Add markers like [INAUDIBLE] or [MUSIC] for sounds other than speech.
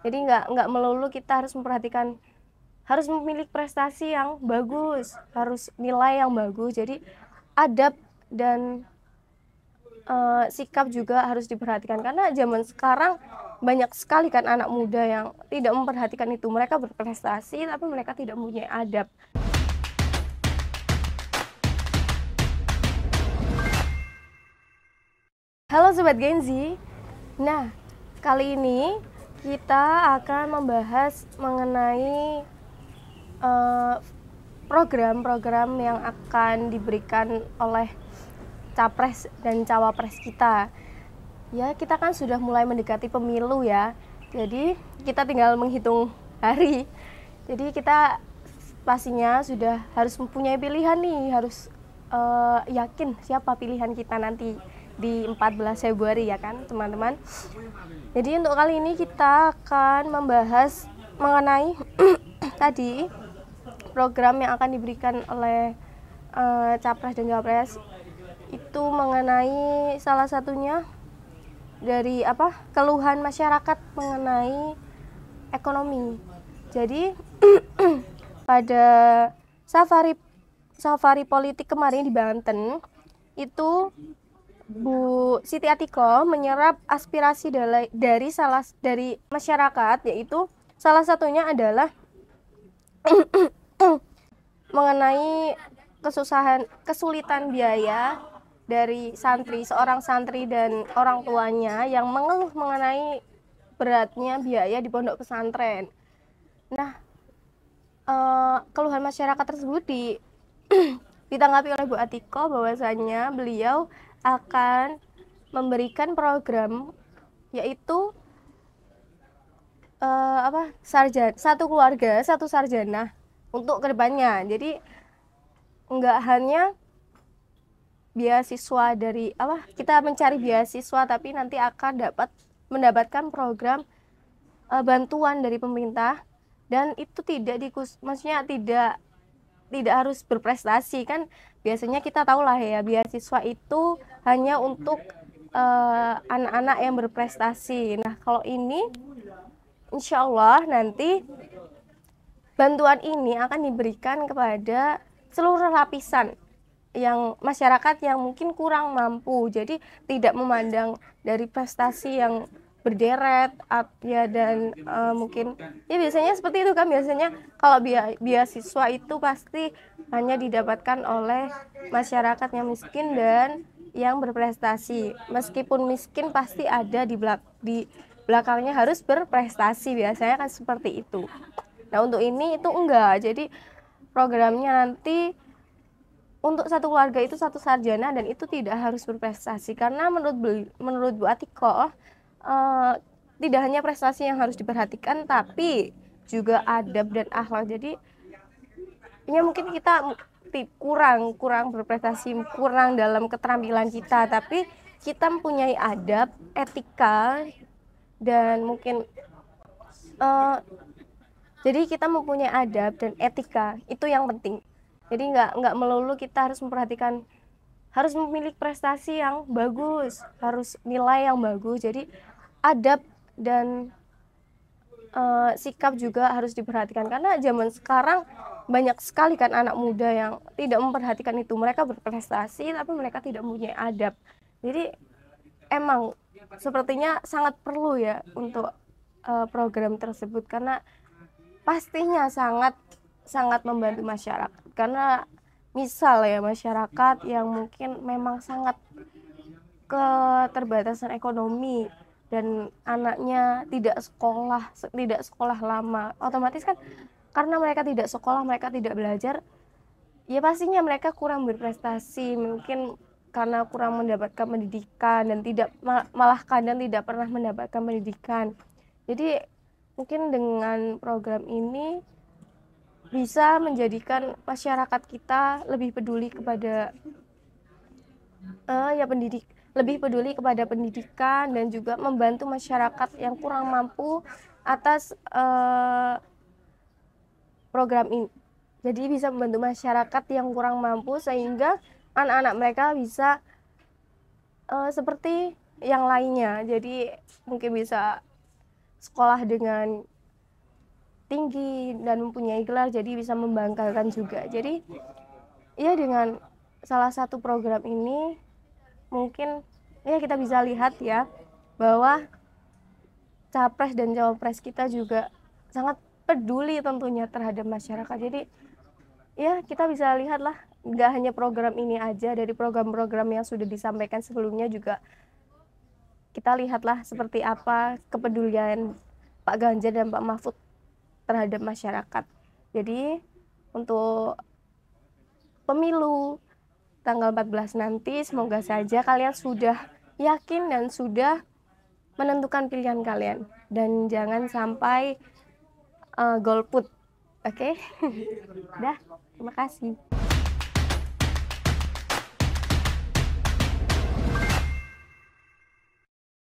jadi nggak nggak melulu kita harus memperhatikan harus memiliki prestasi yang bagus harus nilai yang bagus jadi adab dan uh, sikap juga harus diperhatikan karena zaman sekarang banyak sekali kan anak muda yang tidak memperhatikan itu mereka berprestasi tapi mereka tidak punya adab Halo Sobat Genzi Nah, kali ini kita akan membahas mengenai eh, program-program uh, yang akan diberikan oleh capres dan cawapres kita. Ya, kita kan sudah mulai mendekati pemilu ya. Jadi, kita tinggal menghitung hari. Jadi, kita pastinya sudah harus mempunyai pilihan nih, harus uh, yakin siapa pilihan kita nanti di 14 Februari ya kan teman-teman jadi untuk kali ini kita akan membahas mengenai [CLEARS THROAT] tadi program yang akan diberikan oleh uh, capres dan cawapres itu mengenai salah satunya dari apa keluhan masyarakat mengenai ekonomi jadi [CLEARS THROAT] pada safari safari politik kemarin di Banten itu Bu Siti Atiko menyerap aspirasi dari, dari salah dari masyarakat yaitu salah satunya adalah [COUGHS] mengenai kesusahan kesulitan biaya dari santri seorang santri dan orang tuanya yang mengeluh mengenai beratnya biaya di pondok pesantren. Nah, eh, keluhan masyarakat tersebut di [COUGHS] ditanggapi oleh Bu Atiko bahwasanya beliau akan memberikan program yaitu uh, apa sarjana satu keluarga satu sarjana untuk kedepannya jadi nggak hanya beasiswa dari apa kita mencari beasiswa tapi nanti akan dapat mendapatkan program uh, bantuan dari pemerintah dan itu tidak dikus maksudnya tidak tidak harus berprestasi kan biasanya kita tahu lah ya beasiswa itu hanya untuk eh, anak-anak uh, yang berprestasi. Nah kalau ini insya Allah nanti bantuan ini akan diberikan kepada seluruh lapisan yang masyarakat yang mungkin kurang mampu jadi tidak memandang dari prestasi yang berderet at, ya dan uh, mungkin ya biasanya seperti itu kan biasanya kalau beasiswa itu pasti hanya didapatkan oleh masyarakat yang miskin dan yang berprestasi meskipun miskin pasti ada di belak di belakangnya harus berprestasi biasanya kan seperti itu nah untuk ini itu enggak jadi programnya nanti untuk satu keluarga itu satu sarjana dan itu tidak harus berprestasi karena menurut menurut Bu Atiko Eh, tidak hanya prestasi yang harus diperhatikan tapi juga adab dan akhlak jadi ya mungkin kita kurang kurang berprestasi kurang dalam keterampilan kita tapi kita mempunyai adab etika dan mungkin uh, jadi kita mempunyai adab dan etika itu yang penting jadi nggak nggak melulu kita harus memperhatikan harus memiliki prestasi yang bagus harus nilai yang bagus jadi adab dan uh, sikap juga harus diperhatikan karena zaman sekarang banyak sekali kan anak muda yang tidak memperhatikan itu mereka berprestasi tapi mereka tidak punya adab jadi emang sepertinya sangat perlu ya untuk uh, program tersebut karena pastinya sangat sangat membantu masyarakat karena misal ya masyarakat yang mungkin memang sangat keterbatasan ekonomi dan anaknya tidak sekolah tidak sekolah lama otomatis kan karena mereka tidak sekolah mereka tidak belajar ya pastinya mereka kurang berprestasi mungkin karena kurang mendapatkan pendidikan dan tidak malah kadang tidak pernah mendapatkan pendidikan jadi mungkin dengan program ini bisa menjadikan masyarakat kita lebih peduli kepada uh, ya pendidik lebih peduli kepada pendidikan dan juga membantu masyarakat yang kurang mampu atas uh, program ini. Jadi bisa membantu masyarakat yang kurang mampu sehingga anak-anak mereka bisa uh, seperti yang lainnya. Jadi mungkin bisa sekolah dengan tinggi dan mempunyai gelar jadi bisa membanggakan juga. Jadi ya dengan salah satu program ini mungkin ya kita bisa lihat ya bahwa capres dan cawapres kita juga sangat peduli tentunya terhadap masyarakat. Jadi ya kita bisa lihatlah nggak hanya program ini aja dari program-program yang sudah disampaikan sebelumnya juga kita lihatlah seperti apa kepedulian Pak Ganjar dan Pak Mahfud terhadap masyarakat. Jadi untuk pemilu tanggal 14 nanti semoga saja kalian sudah yakin dan sudah menentukan pilihan kalian dan jangan sampai uh, golput. Oke. Okay? [LAUGHS] Dah, terima kasih.